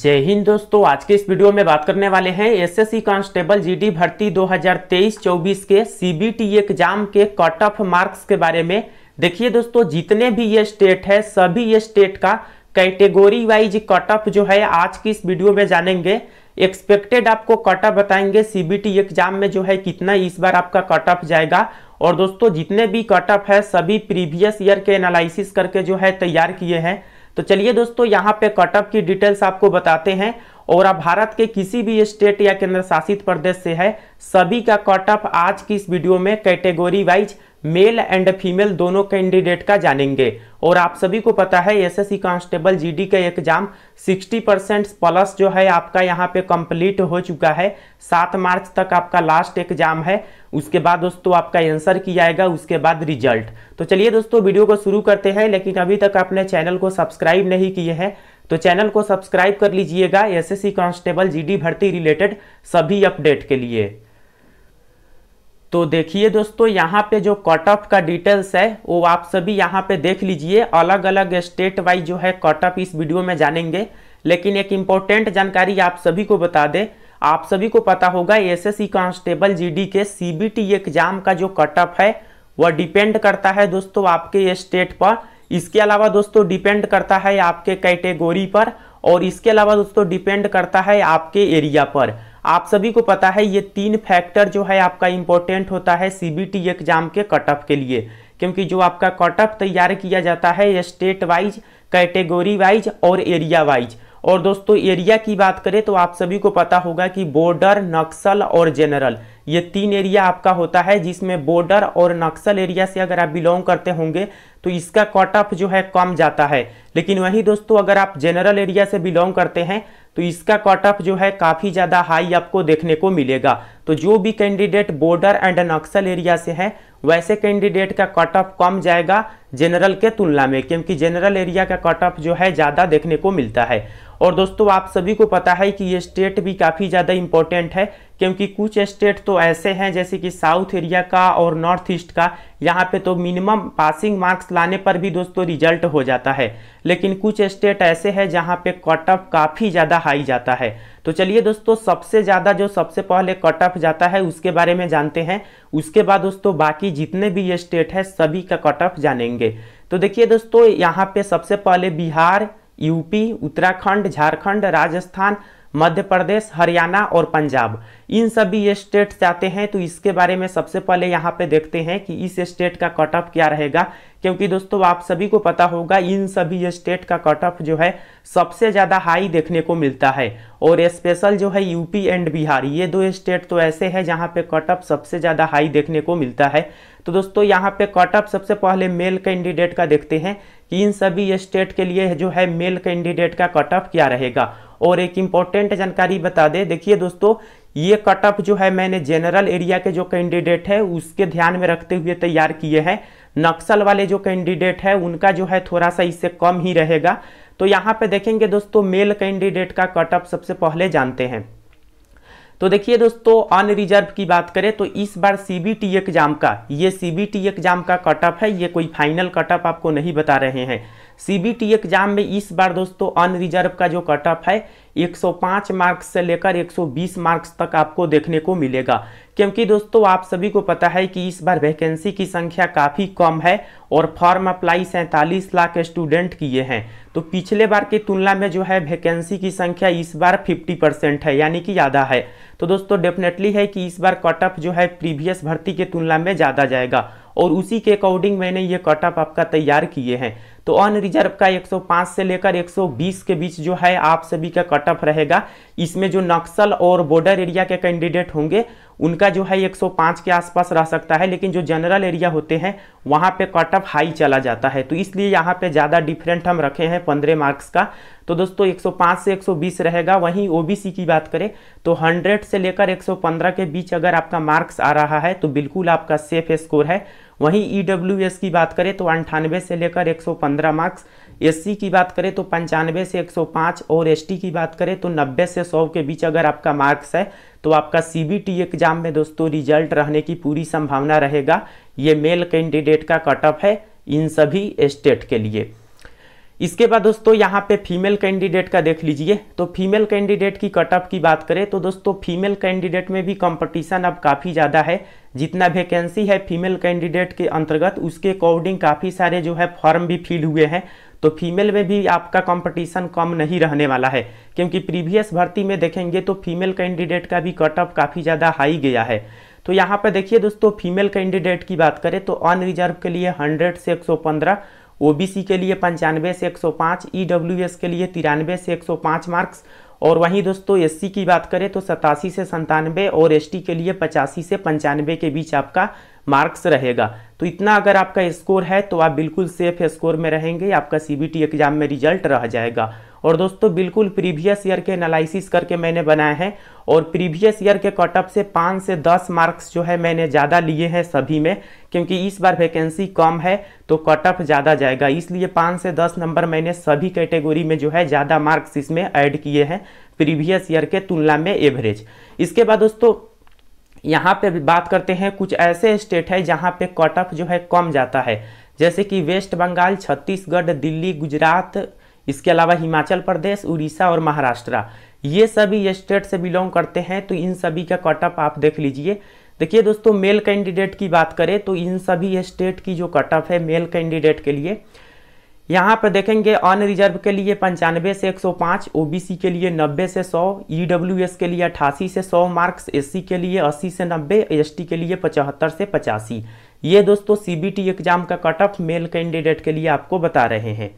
जय हिंद दोस्तों आज के इस वीडियो में बात करने वाले हैं एसएससी कांस्टेबल जीडी भर्ती 2023-24 के सीबीटी e एग्जाम के कट ऑफ मार्क्स के बारे में देखिए दोस्तों जितने भी ये स्टेट है सभी ये स्टेट का कैटेगोरी वाइज कट ऑफ जो है आज की इस वीडियो में जानेंगे एक्सपेक्टेड आपको कट ऑफ बताएंगे सीबीटी e एग्जाम में जो है कितना इस बार आपका कट ऑफ जाएगा और दोस्तों जितने भी कट ऑफ है सभी प्रीवियस ईयर के एनालिसिस करके जो है तैयार किए हैं तो चलिए दोस्तों यहाँ पे कटअप की डिटेल्स आपको बताते हैं और आप भारत के किसी भी स्टेट या केंद्र शासित प्रदेश से है सभी का कट ऑफ आज की इस वीडियो में category wise male and female दोनों कैंडिडेट का जानेंगे और आप सभी को पता है एसएससी कांस्टेबल जीडी का एग्जाम 60 परसेंट प्लस जो है आपका यहाँ पे कंप्लीट हो चुका है सात मार्च तक आपका लास्ट एग्जाम है उसके बाद दोस्तों आपका आंसर किया जाएगा उसके बाद रिजल्ट तो चलिए दोस्तों वीडियो को शुरू करते हैं लेकिन अभी तक आपने चैनल को सब्सक्राइब नहीं किए हैं तो चैनल को सब्सक्राइब कर लीजिएगा एसएससी कांस्टेबल जीडी भर्ती रिलेटेड सभी अपडेट के लिए तो देखिए दोस्तों यहाँ पे जो कट ऑफ का डिटेल्स है वो आप सभी यहाँ पे देख लीजिए अलग अलग स्टेट वाइज जो है कट ऑफ इस वीडियो में जानेंगे लेकिन एक इम्पोर्टेंट जानकारी आप सभी को बता दें आप सभी को पता होगा एसएससी कांस्टेबल जीडी के सीबीटी एग्जाम का जो कट ऑफ है वह डिपेंड करता है दोस्तों आपके स्टेट पर इसके अलावा दोस्तों डिपेंड करता है आपके कैटेगोरी पर और इसके अलावा दोस्तों डिपेंड करता है आपके एरिया पर आप सभी को पता है ये तीन फैक्टर जो है आपका इम्पोर्टेंट होता है सीबीटी एग्जाम के कटअप के लिए क्योंकि जो आपका कटअप तैयार किया जाता है स्टेट वाइज कैटेगोरी वाइज और एरिया वाइज और दोस्तों एरिया की बात करें तो आप सभी को पता होगा कि बॉर्डर नक्सल और जनरल ये तीन एरिया आपका होता है जिसमें बॉर्डर और नक्सल एरिया से अगर आप बिलोंग करते होंगे तो इसका कट ऑफ जो है कम जाता है लेकिन वही दोस्तों अगर आप जनरल एरिया से बिलोंग करते हैं तो इसका कट ऑफ जो है काफ़ी ज़्यादा हाई आपको देखने को मिलेगा तो जो भी candidate border and Naxal area से है वैसे कैंडिडेट का कट ऑफ कम जाएगा जनरल के तुलना में क्योंकि जनरल एरिया का कट ऑफ जो है ज़्यादा देखने को मिलता है और दोस्तों आप सभी को पता है कि ये स्टेट भी काफ़ी ज़्यादा इम्पोर्टेंट है क्योंकि कुछ स्टेट तो ऐसे हैं जैसे कि साउथ एरिया का और नॉर्थ ईस्ट का यहाँ पे तो मिनिमम पासिंग मार्क्स लाने पर भी दोस्तों रिजल्ट हो जाता है लेकिन कुछ स्टेट ऐसे हैं जहाँ पे कट ऑफ काफ़ी ज़्यादा हाई जाता है तो चलिए दोस्तों सबसे ज़्यादा जो सबसे पहले कट ऑफ जाता है उसके बारे में जानते हैं उसके बाद दोस्तों बाकी जितने भी ये स्टेट है सभी का कट ऑफ जानेंगे तो देखिए दोस्तों यहाँ पे सबसे पहले बिहार यूपी उत्तराखंड झारखंड राजस्थान मध्य प्रदेश हरियाणा और पंजाब इन सभी स्टेट से आते हैं तो इसके बारे में सबसे पहले यहाँ पे देखते हैं कि इस स्टेट का कट ऑफ क्या रहेगा क्योंकि दोस्तों आप सभी को पता होगा इन सभी स्टेट का कट ऑफ जो है सबसे ज़्यादा हाई देखने को मिलता है और स्पेशल जो है यूपी एंड बिहार ये दो स्टेट तो ऐसे हैं जहाँ पे कट ऑफ सबसे ज़्यादा हाई देखने को मिलता है तो दोस्तों यहाँ पे कट ऑफ सबसे पहले मेल कैंडिडेट का देखते हैं कि इन सभी स्टेट के लिए जो है मेल कैंडिडेट का कट ऑफ क्या रहेगा और एक इम्पॉर्टेंट जानकारी बता दे देखिए दोस्तों ये कट ऑफ जो है मैंने जनरल एरिया के जो कैंडिडेट है उसके ध्यान में रखते हुए तैयार किए हैं नक्सल वाले जो कैंडिडेट है उनका जो है थोड़ा सा इससे कम ही रहेगा तो यहाँ पे देखेंगे दोस्तों मेल कैंडिडेट का कट ऑफ सबसे पहले जानते हैं तो देखिए दोस्तों अनरिजर्व की बात करें तो इस बार सीबीटी एग्जाम का ये सीबीटी एग्जाम का कट ऑफ है ये कोई फाइनल कट ऑफ आपको नहीं बता रहे हैं सी एग्जाम में इस बार दोस्तों अनरिजर्व का जो कट ऑफ है 105 मार्क्स से लेकर 120 मार्क्स तक आपको देखने को मिलेगा क्योंकि दोस्तों आप सभी को पता है कि इस बार वैकेंसी की संख्या काफ़ी कम है और फॉर्म अप्लाई सैंतालीस लाख स्टूडेंट किए हैं तो पिछले बार की तुलना में जो है वैकेंसी की संख्या इस बार 50 परसेंट है यानी कि ज़्यादा है तो दोस्तों डेफिनेटली है कि इस बार कट ऑफ जो है प्रीवियस भर्ती के तुलना में ज़्यादा जाएगा और उसी के अकॉर्डिंग मैंने ये कट ऑफ आपका तैयार किए हैं तो अन रिजर्व का 105 से लेकर 120 के बीच जो है आप सभी का कट ऑफ रहेगा इसमें जो नक्सल और बॉर्डर एरिया के कैंडिडेट होंगे उनका जो है 105 के आसपास रह सकता है लेकिन जो जनरल एरिया होते हैं वहाँ पे कट ऑफ हाई चला जाता है तो इसलिए यहाँ पे ज़्यादा डिफरेंट हम रखे हैं पंद्रह मार्क्स का तो दोस्तों 105 से 120 रहेगा वहीं ओबीसी की बात करें तो 100 से लेकर 115 के बीच अगर आपका मार्क्स आ रहा है तो बिल्कुल आपका सेफ स्कोर है वहीं ई e की बात करें तो अंठानवे से लेकर एक मार्क्स एससी की बात करें तो पंचानवे से 105 और एसटी की बात करें तो 90 से 100 के बीच अगर आपका मार्क्स है तो आपका सीबीटी एग्जाम में दोस्तों रिजल्ट रहने की पूरी संभावना रहेगा ये मेल कैंडिडेट का कट ऑफ है इन सभी स्टेट के लिए इसके बाद दोस्तों यहाँ पे फीमेल कैंडिडेट का देख लीजिए तो फीमेल कैंडिडेट की कटअप की बात करें तो दोस्तों फीमेल कैंडिडेट में भी कंपटीशन अब काफ़ी ज़्यादा है जितना वैकेंसी है फीमेल कैंडिडेट के अंतर्गत उसके अकॉर्डिंग काफ़ी सारे जो है फॉर्म भी फिल हुए हैं तो फीमेल में भी आपका कंपटीशन कम नहीं रहने वाला है क्योंकि प्रीवियस भर्ती में देखेंगे तो फीमेल कैंडिडेट का भी कटअप काफ़ी ज़्यादा हाई गया है तो यहाँ पर देखिए दोस्तों फीमेल कैंडिडेट की बात करें तो अनरिजर्व के लिए हंड्रेड से एक सौ पंद्रह के लिए पंचानवे से एक सौ e के लिए तिरानवे से एक मार्क्स और वहीं दोस्तों एससी की बात करें तो सतासी से संतानवे और एसटी के लिए पचासी से पंचानवे के बीच आपका मार्क्स रहेगा तो इतना अगर आपका स्कोर है तो आप बिल्कुल सेफ स्कोर में रहेंगे आपका सी एग्जाम में रिजल्ट रह जाएगा और दोस्तों बिल्कुल प्रीवियस ईयर के एनालिसिस करके मैंने बनाए हैं और प्रीवियस ईयर के कटअप से पाँच से दस मार्क्स जो है मैंने ज़्यादा लिए हैं सभी में क्योंकि इस बार वैकेंसी कम है तो कटअप ज़्यादा जाएगा इसलिए पाँच से दस नंबर मैंने सभी कैटेगरी में जो है ज़्यादा मार्क्स इसमें ऐड किए हैं प्रीवियस ईयर के तुलना में एवरेज इसके बाद दोस्तों यहाँ पे बात करते हैं कुछ ऐसे स्टेट है जहाँ पे कट ऑफ जो है कम जाता है जैसे कि वेस्ट बंगाल छत्तीसगढ़ दिल्ली गुजरात इसके अलावा हिमाचल प्रदेश उड़ीसा और महाराष्ट्र ये सभी स्टेट से बिलोंग करते हैं तो इन सभी का कट ऑफ आप देख लीजिए देखिए दोस्तों मेल कैंडिडेट की बात करें तो इन सभी स्टेट की जो कट ऑफ है मेल कैंडिडेट के लिए यहाँ पर देखेंगे अन रिजर्व के लिए पंचानवे से 105, ओबीसी के लिए 90 से 100, ईडब्ल्यूएस e के लिए 88 से 100 मार्क्स एससी के लिए 80 से 90, एसटी के लिए 75 से पचासी ये दोस्तों सीबीटी एग्जाम का कट ऑफ मेल कैंडिडेट के लिए आपको बता रहे हैं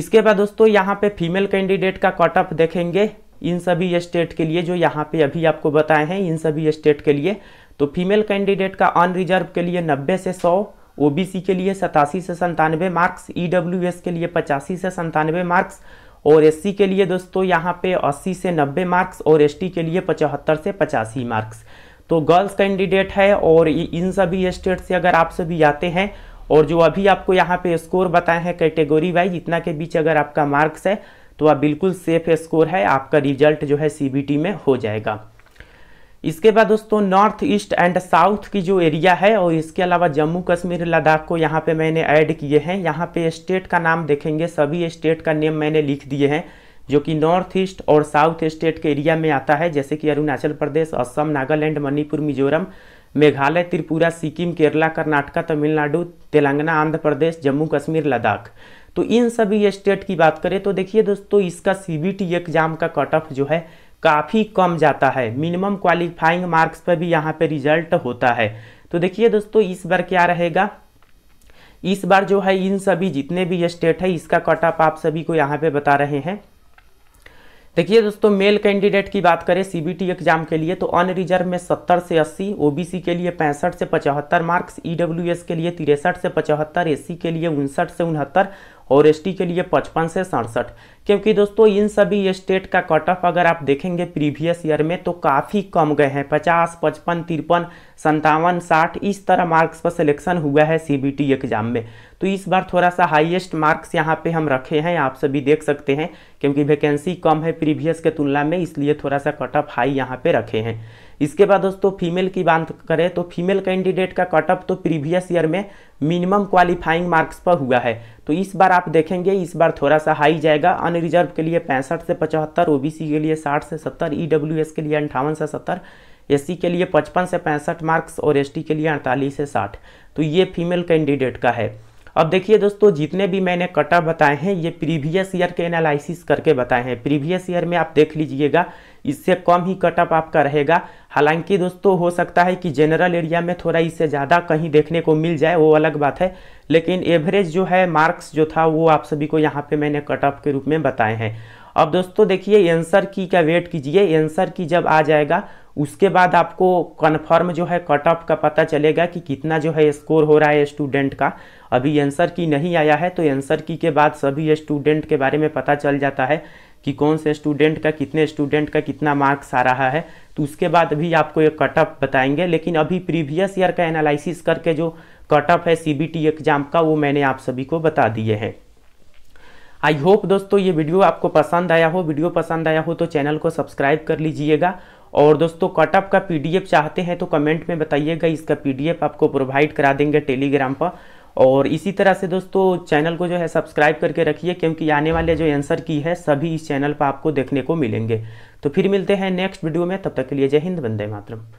इसके बाद दोस्तों यहाँ पे फीमेल कैंडिडेट का कट ऑफ देखेंगे इन सभी स्टेट के लिए जो यहाँ पे अभी आपको बताए हैं इन सभी स्टेट के लिए तो फीमेल कैंडिडेट का अनरिजर्व के लिए नब्बे से सौ ओबीसी के लिए सतासी से संतानवे मार्क्स ईडब्ल्यूएस e के लिए पचासी से संतानवे मार्क्स और एससी के लिए दोस्तों यहाँ पे 80 से 90 मार्क्स और एसटी के लिए पचहत्तर से पचासी मार्क्स तो गर्ल्स कैंडिडेट है और इन सभी स्टेट से अगर आप सभी आते हैं और जो अभी आपको यहाँ पे स्कोर बताए हैं कैटेगरी वाइज इतना के बीच अगर आपका मार्क्स है तो आप बिल्कुल सेफ स्कोर है आपका रिजल्ट जो है सी में हो जाएगा इसके बाद दोस्तों नॉर्थ ईस्ट एंड साउथ की जो एरिया है और इसके अलावा जम्मू कश्मीर लद्दाख को यहाँ पे मैंने ऐड किए हैं यहाँ पे स्टेट का नाम देखेंगे सभी स्टेट का नेम मैंने लिख दिए हैं जो कि नॉर्थ ईस्ट और साउथ स्टेट के एरिया में आता है जैसे कि अरुणाचल प्रदेश असम नागालैंड मणिपुर मिजोरम मेघालय त्रिपुरा सिक्किम केरला कर्नाटका तमिलनाडु तेलंगाना आंध्र प्रदेश जम्मू कश्मीर लद्दाख तो इन सभी स्टेट की बात करें तो देखिए दोस्तों इसका सी एग्ज़ाम का कट ऑफ जो है काफ़ी कम जाता है मिनिमम क्वालिफाइंग मार्क्स पर भी यहाँ पे रिजल्ट होता है तो देखिए दोस्तों इस बार क्या रहेगा इस बार जो है इन सभी जितने भी स्टेट है इसका कट ऑफ आप सभी को यहाँ पे बता रहे हैं देखिए दोस्तों मेल कैंडिडेट की बात करें सीबीटी एग्जाम के लिए तो अनरिजर्व में 70 से 80 ओबीसी के लिए पैंसठ से पचहत्तर मार्क्स ईडब्ल्यूएस e के लिए तिरसठ से पचहत्तर एससी के लिए उनसठ से उनहत्तर और एसटी के लिए पचपन से सड़सठ क्योंकि दोस्तों इन सभी स्टेट का कट ऑफ अगर आप देखेंगे प्रीवियस ईयर में तो काफ़ी कम गए हैं पचास पचपन तिरपन संतावन साठ इस तरह मार्क्स पर सिलेक्शन हुआ है टी एग्जाम में तो इस बार थोड़ा सा हाईएस्ट मार्क्स यहाँ पे हम रखे हैं आप सभी देख सकते हैं क्योंकि वैकेंसी कम है प्रीवियस के तुलना में इसलिए थोड़ा सा कट ऑफ हाई यहाँ पर रखे हैं इसके बाद दोस्तों फीमेल की बात करें तो फीमेल कैंडिडेट का कट ऑफ तो प्रीवियस ईयर में मिनिमम क्वालिफाइंग मार्क्स पर हुआ है तो इस बार आप देखेंगे इस बार थोड़ा सा हाई जाएगा अन कानूनी रिजर्व के लिए पैंसठ से पचहत्तर ओ के लिए साठ से सत्तर ई e के लिए अंठावन से सत्तर एस के लिए पचपन से पैंसठ मार्क्स और एस के लिए अड़तालीस से साठ तो ये फीमेल कैंडिडेट का है अब देखिए दोस्तों जितने भी मैंने कटा बताए हैं ये प्रीवियस ईयर के एनालिसिस करके बताए हैं प्रीवियस ईयर में आप देख लीजिएगा इससे कम ही कटअप आपका रहेगा हालांकि दोस्तों हो सकता है कि जनरल एरिया में थोड़ा इससे ज़्यादा कहीं देखने को मिल जाए वो अलग बात है लेकिन एवरेज जो है मार्क्स जो था वो आप सभी को यहाँ पे मैंने कटअप के रूप में बताए हैं अब दोस्तों देखिए एंसर की क्या वेट कीजिए एंसर की जब आ जाएगा उसके बाद आपको कन्फर्म जो है कट ऑफ का पता चलेगा कि कितना जो है स्कोर हो रहा है स्टूडेंट का अभी आंसर की नहीं आया है तो आंसर की के बाद सभी स्टूडेंट के बारे में पता चल जाता है कि कौन से स्टूडेंट का कितने स्टूडेंट का कितना मार्क्स आ रहा है तो उसके बाद भी आपको ये कट ऑफ बताएंगे लेकिन अभी प्रीवियस ईयर का एनालिसिस करके जो कट ऑफ है सी एग्ज़ाम का वो मैंने आप सभी को बता दिए हैं आई होप दोस्तों ये वीडियो आपको पसंद आया हो वीडियो पसंद आया हो तो चैनल को सब्सक्राइब कर लीजिएगा और दोस्तों कटअप का पीडीएफ चाहते हैं तो कमेंट में बताइएगा इसका पीडीएफ आपको प्रोवाइड करा देंगे टेलीग्राम पर और इसी तरह से दोस्तों चैनल को जो है सब्सक्राइब करके रखिए क्योंकि आने वाले जो आंसर की है सभी इस चैनल पर आपको देखने को मिलेंगे तो फिर मिलते हैं नेक्स्ट वीडियो में तब तक के लिए जय हिंद वंदे मातरम